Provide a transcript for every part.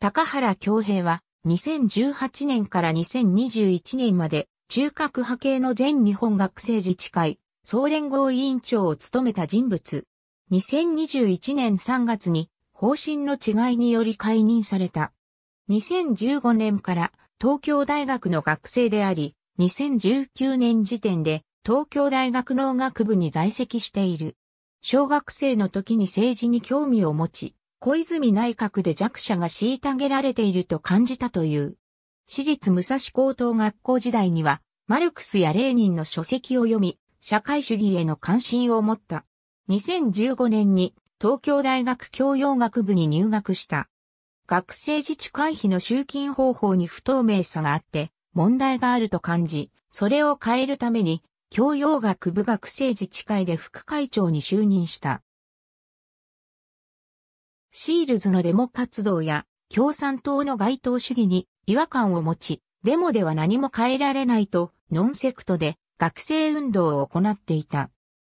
高原京平は2018年から2021年まで中核派系の全日本学生自治会総連合委員長を務めた人物。2021年3月に方針の違いにより解任された。2015年から東京大学の学生であり、2019年時点で東京大学農学部に在籍している。小学生の時に政治に興味を持ち、小泉内閣で弱者が虐げられていると感じたという。私立武蔵高等学校時代には、マルクスやレーニンの書籍を読み、社会主義への関心を持った。2015年に東京大学教養学部に入学した。学生自治会費の集金方法に不透明さがあって、問題があると感じ、それを変えるために、教養学部学生自治会で副会長に就任した。シールズのデモ活動や共産党の街頭主義に違和感を持ち、デモでは何も変えられないとノンセクトで学生運動を行っていた。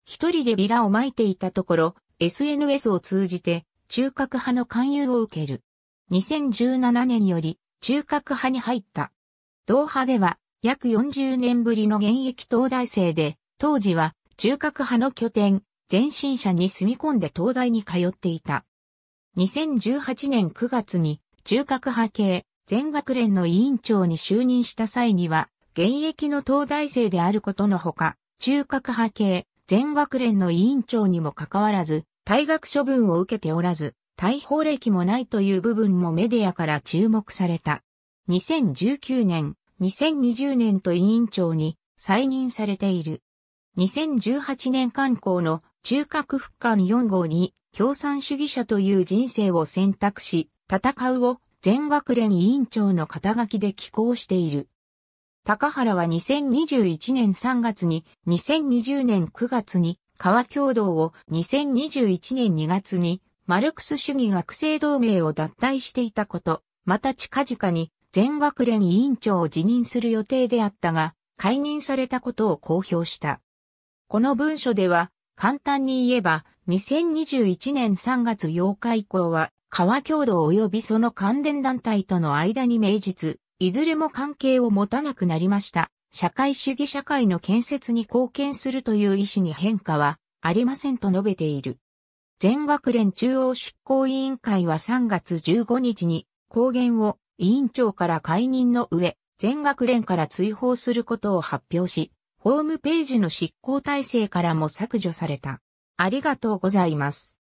一人でビラを撒いていたところ、SNS を通じて中核派の勧誘を受ける。2017年より中核派に入った。同派では約40年ぶりの現役東大生で、当時は中核派の拠点、前進者に住み込んで東大に通っていた。2018年9月に中核派系全学連の委員長に就任した際には、現役の東大生であることのほか、中核派系全学連の委員長にもかかわらず、退学処分を受けておらず、逮捕歴もないという部分もメディアから注目された。2019年、2020年と委員長に再任されている。2018年刊行の中核復刊4号に共産主義者という人生を選択し、戦うを全学連委員長の肩書きで寄稿している。高原は2021年3月に、2020年9月に、川共同を2021年2月に、マルクス主義学生同盟を脱退していたこと、また近々に、全学連委員長を辞任する予定であったが、解任されたことを公表した。この文書では、簡単に言えば、2021年3月8日以降は、川共同及びその関連団体との間に名実、いずれも関係を持たなくなりました。社会主義社会の建設に貢献するという意思に変化はありませんと述べている。全学連中央執行委員会は3月15日に公言を委員長から解任の上、全学連から追放することを発表し、ホームページの執行体制からも削除された。ありがとうございます。